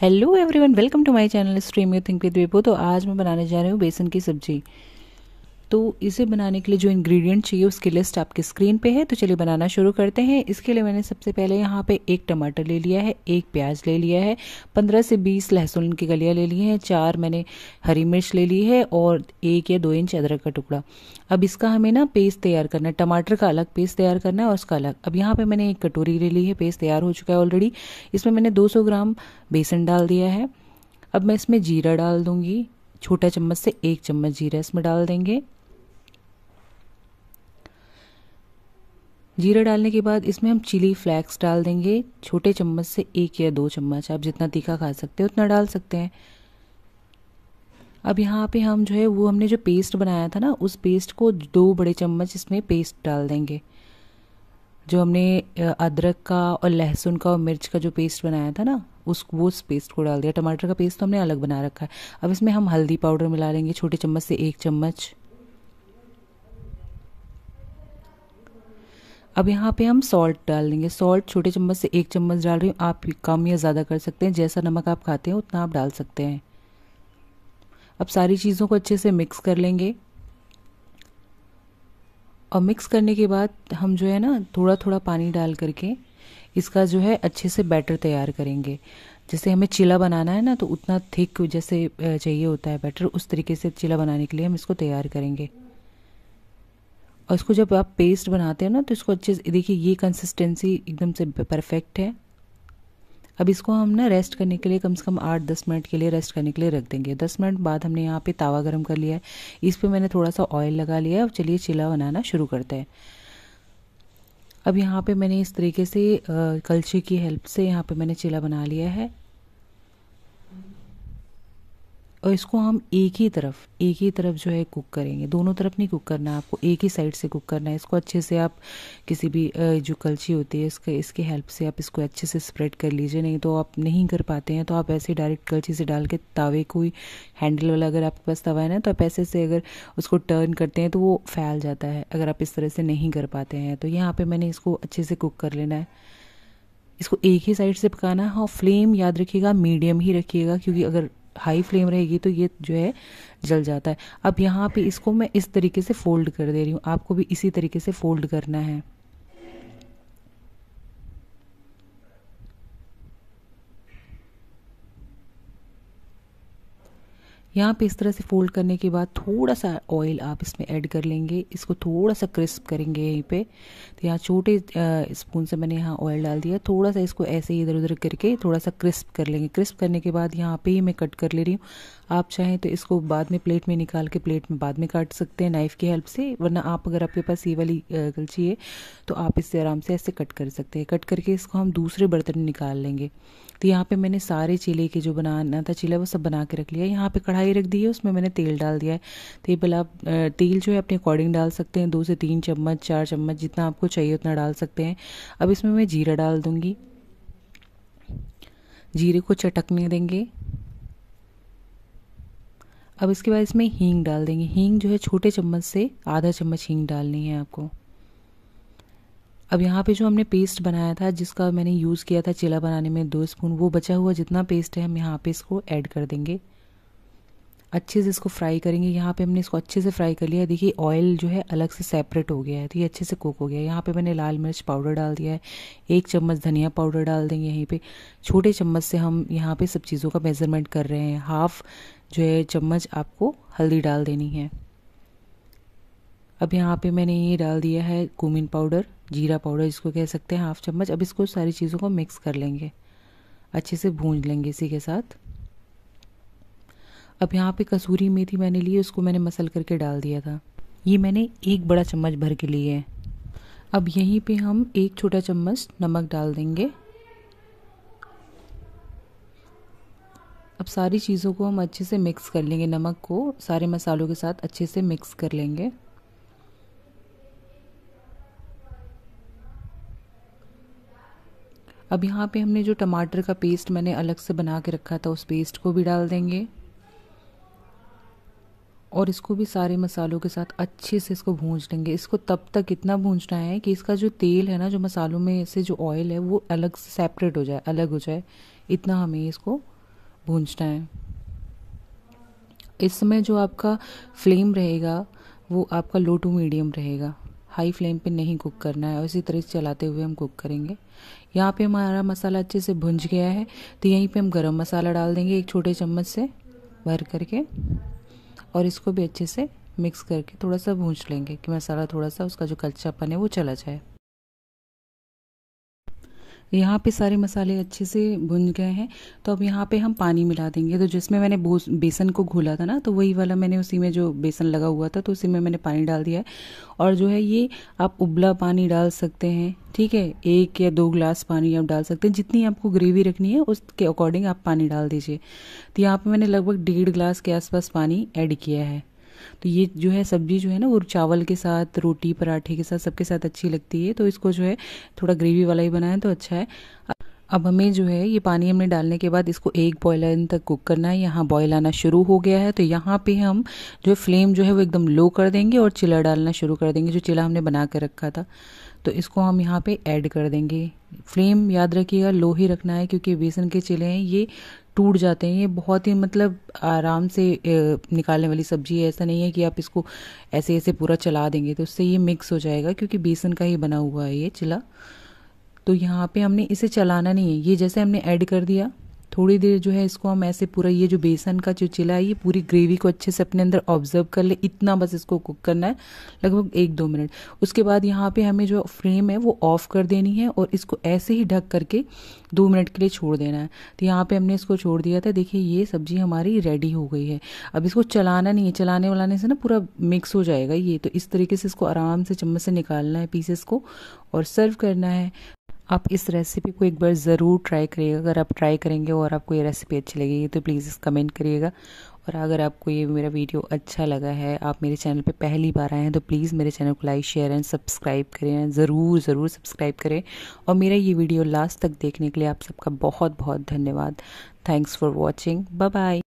hello everyone welcome to my channel stream you think with विपो तो आज मैं बनाने जा रही हूँ बेसन की सब्जी तो इसे बनाने के लिए जो इंग्रेडिएंट चाहिए उसकी लिस्ट आपके स्क्रीन पे है तो चलिए बनाना शुरू करते हैं इसके लिए मैंने सबसे पहले यहाँ पे एक टमाटर ले लिया है एक प्याज ले लिया है पंद्रह से बीस लहसुन की गलियाँ ले ली हैं चार मैंने हरी मिर्च ले ली है और एक या दो इंच अदरक का टुकड़ा अब इसका हमें ना पेस्ट तैयार करना है टमाटर का अलग पेस्ट तैयार करना है और उसका अलग अब यहाँ पर मैंने एक कटोरी ले ली है पेस्ट तैयार हो चुका है ऑलरेडी इसमें मैंने दो ग्राम बेसन डाल दिया है अब मैं इसमें जीरा डाल दूंगी छोटा चम्मच से एक चम्मच जीरा इसमें डाल देंगे जीरा डालने के बाद इसमें हम चिली फ्लैक्स डाल देंगे छोटे चम्मच से एक या दो चम्मच आप जितना तीखा खा सकते हैं उतना डाल सकते हैं अब यहाँ पे हम जो है वो हमने जो पेस्ट बनाया था ना उस पेस्ट को दो बड़े चम्मच इसमें पेस्ट डाल देंगे जो हमने अदरक का और लहसुन का और मिर्च का जो पेस्ट बनाया था ना उस वो उस पेस्ट को डाल दिया टमाटर का पेस्ट तो हमने अलग बना रखा है अब इसमें हम हल्दी पाउडर मिला लेंगे छोटे चम्मच से एक चम्मच अब यहाँ पे हम सॉल्ट डाल देंगे सॉल्ट छोटे चम्मच से एक चम्मच डाल रही हूँ आप कम या ज़्यादा कर सकते हैं जैसा नमक आप खाते हैं उतना आप डाल सकते हैं अब सारी चीज़ों को अच्छे से मिक्स कर लेंगे और मिक्स करने के बाद हम जो है ना थोड़ा थोड़ा पानी डाल करके इसका जो है अच्छे से बैटर तैयार करेंगे जैसे हमें चिला बनाना है ना तो उतना थिक जैसे चाहिए होता है बैटर उस तरीके से चिला बनाने के लिए हम इसको तैयार करेंगे और इसको जब आप पेस्ट बनाते हो ना तो इसको अच्छे से देखिए ये कंसिस्टेंसी एकदम से परफेक्ट है अब इसको हम ना रेस्ट करने के लिए कम से कम आठ दस मिनट के लिए रेस्ट करने के लिए रख देंगे दस मिनट बाद हमने यहाँ पे तावा गर्म कर लिया है इस पर मैंने थोड़ा सा ऑयल लगा लिया है अब चलिए चिला बनाना शुरू करते हैं अब यहाँ पे मैंने इस तरीके से कलछी की हेल्प से यहाँ पे मैंने चिला बना लिया है और इसको हम एक ही तरफ एक ही तरफ जो है कुक करेंगे दोनों तरफ नहीं कुक करना आपको एक ही साइड से कुक करना है इसको अच्छे से आप किसी भी जो कलची होती है इसके इसके हेल्प से आप इसको अच्छे से स्प्रेड कर लीजिए नहीं तो आप नहीं कर पाते हैं तो आप ऐसे डायरेक्ट कलची से डाल के तावे को ही हैंडल वाला अगर आपके पास तवा है ना तो आप ऐसे से अगर उसको टर्न करते हैं तो वो फैल जाता है अगर आप इस तरह से नहीं कर पाते हैं तो यहाँ पर मैंने इसको अच्छे से कुक कर लेना है इसको एक ही साइड से पकाना है और हाँ, फ्लेम याद रखिएगा मीडियम ही रखिएगा क्योंकि अगर हाई फ्लेम रहेगी तो ये जो है जल जाता है अब यहाँ पे इसको मैं इस तरीके से फोल्ड कर दे रही हूँ आपको भी इसी तरीके से फोल्ड करना है यहाँ पे इस तरह से फोल्ड करने के बाद थोड़ा सा ऑयल आप इसमें ऐड कर लेंगे इसको थोड़ा सा क्रिस्प करेंगे यहीं पे तो यहाँ छोटे स्पून से मैंने यहाँ ऑयल डाल दिया थोड़ा सा इसको ऐसे ही इधर उधर करके थोड़ा सा क्रिस्प कर लेंगे क्रिस्प करने के बाद यहाँ पे ही मैं कट कर ले रही हूँ आप चाहें तो इसको बाद में प्लेट में निकाल के प्लेट में बाद में काट सकते हैं नाइफ़ की हेल्प से वरना आप अगर आपके पास ये वाली गलची है तो आप इससे आराम से ऐसे कट कर सकते हैं कट करके इसको हम दूसरे बर्तन में निकाल लेंगे तो यहाँ पर मैंने सारे चिले के जो बनाना था चिले वो सब बना के रख लिया यहाँ पर कढ़ाई कढ़ाई रख दी है उसमें मैंने तेल डाल दिया है तो ये आप तेल जो है अपने अकॉर्डिंग डाल सकते हैं दो से तीन चम्मच चार चम्मच जितना आपको चाहिए उतना डाल सकते हैं अब इसमें मैं जीरा डाल दूँगी जीरे को चटकने देंगे अब इसके बाद इसमें हींग डाल देंगे हींग जो है छोटे चम्मच से आधा चम्मच हींग डालनी है आपको अब यहाँ पे जो हमने पेस्ट बनाया था जिसका मैंने यूज़ किया था चिला बनाने में दो स्पून वो बचा हुआ जितना पेस्ट है हम यहाँ पे इसको ऐड कर देंगे अच्छे से इसको फ्राई करेंगे यहाँ पे हमने इसको अच्छे से फ्राई कर लिया है देखिए ऑयल जो है अलग से सेपरेट हो गया है तो ये अच्छे से कुक हो गया है यहाँ पे मैंने लाल मिर्च पाउडर डाल दिया है एक चम्मच धनिया पाउडर डाल देंगे यहीं पे छोटे चम्मच से हम यहाँ पे सब चीज़ों का मेज़रमेंट कर रहे हैं हाफ जो है चम्मच आपको हल्दी डाल देनी है अब यहाँ पर मैंने ये डाल दिया है कुमिन पाउडर जीरा पाउडर इसको कह सकते हैं हाफ चम्मच अब इसको सारी चीज़ों को मिक्स कर लेंगे अच्छे से भून लेंगे इसी के साथ अब यहाँ पे कसूरी मेथी मैंने ली उसको मैंने मसल करके डाल दिया था ये मैंने एक बड़ा चम्मच भर के लिए है अब यहीं पे हम एक छोटा चम्मच नमक डाल देंगे अब सारी चीज़ों को हम अच्छे से मिक्स कर लेंगे नमक को सारे मसालों के साथ अच्छे से मिक्स कर लेंगे अब यहाँ पे हमने जो टमाटर का पेस्ट मैंने अलग से बना के रखा था उस पेस्ट को भी डाल देंगे और इसको भी सारे मसालों के साथ अच्छे से इसको भूंज लेंगे इसको तब तक इतना भूंजना है कि इसका जो तेल है ना जो मसालों में से जो ऑयल है वो अलग सेपरेट हो जाए अलग हो जाए इतना हमें इसको भूंजना है इसमें जो आपका फ्लेम रहेगा वो आपका लो टू मीडियम रहेगा हाई फ्लेम पे नहीं कुक करना है और इसी तरह से चलाते हुए हम कुक करेंगे यहाँ पे हमारा मसाला अच्छे से भुंज गया है तो यहीं पे हम गरम मसाला डाल देंगे एक छोटे चम्मच से भर करके और इसको भी अच्छे से मिक्स करके थोड़ा सा भूज लेंगे कि मसाला थोड़ा सा उसका जो कच्चापन है वो चला जाए यहाँ पे सारे मसाले अच्छे से भुन गए हैं तो अब यहाँ पे हम पानी मिला देंगे तो जिसमें मैंने बेसन को घोला था ना तो वही वाला मैंने उसी में जो बेसन लगा हुआ था तो उसी में मैंने पानी डाल दिया है और जो है ये आप उबला पानी डाल सकते हैं ठीक है एक या दो ग्लास पानी आप डाल सकते हैं जितनी आपको ग्रेवी रखनी है उसके अकॉर्डिंग आप पानी डाल दीजिए तो यहाँ पर मैंने लगभग डेढ़ ग्लास के आसपास पानी ऐड किया है तो ये जो है सब्जी जो है ना वो चावल के साथ रोटी पराठे के साथ सबके साथ अच्छी लगती है तो इसको जो है थोड़ा ग्रेवी वाला ही बनाएं तो अच्छा है अब हमें जो है ये पानी हमने डालने के बाद इसको एक बॉयल तक कुक करना है यहाँ बॉयल आना शुरू हो गया है तो यहाँ पे हम जो फ्लेम जो है वो एकदम लो कर देंगे और चिल्ला डालना शुरू कर देंगे जो चिल्ला हमने बना कर रखा था तो इसको हम यहाँ पे ऐड कर देंगे फ्लेम याद रखिएगा लो ही रखना है क्योंकि बेसन के चिले हैं ये टूट जाते हैं ये बहुत ही मतलब आराम से निकालने वाली सब्जी है ऐसा नहीं है कि आप इसको ऐसे ऐसे पूरा चला देंगे तो उससे ये मिक्स हो जाएगा क्योंकि बेसन का ही बना हुआ है ये चिला तो यहाँ पे हमने इसे चलाना नहीं है ये जैसे हमने ऐड कर दिया थोड़ी देर जो है इसको हम ऐसे पूरा ये जो बेसन का जो चिला है ये पूरी ग्रेवी को अच्छे से अपने अंदर ऑब्जर्व कर ले इतना बस इसको कुक करना है लगभग एक दो मिनट उसके बाद यहाँ पे हमें जो फ्लेम है वो ऑफ कर देनी है और इसको ऐसे ही ढक करके दो मिनट के लिए छोड़ देना है तो यहाँ पे हमने इसको छोड़ दिया था देखिए ये सब्जी हमारी रेडी हो गई है अब इसको चलाना नहीं है चलाने वलाने से ना पूरा मिक्स हो जाएगा ये तो इस तरीके से इसको आराम से चम्मच से निकालना है पीसेस को और सर्व करना है आप इस रेसिपी को एक बार ज़रूर ट्राई करिएगा अगर आप ट्राई करेंगे और आपको ये रेसिपी अच्छी लगेगी तो प्लीज़ कमेंट करिएगा और अगर आपको ये मेरा वीडियो अच्छा लगा है आप मेरे चैनल पे पहली बार आए हैं तो प्लीज़ मेरे चैनल को लाइक शेयर एंड सब्सक्राइब करें ज़रूर ज़रूर सब्सक्राइब करें और मेरा ये वीडियो लास्ट तक देखने के लिए आप सबका बहुत बहुत धन्यवाद थैंक्स फॉर वॉचिंग बाय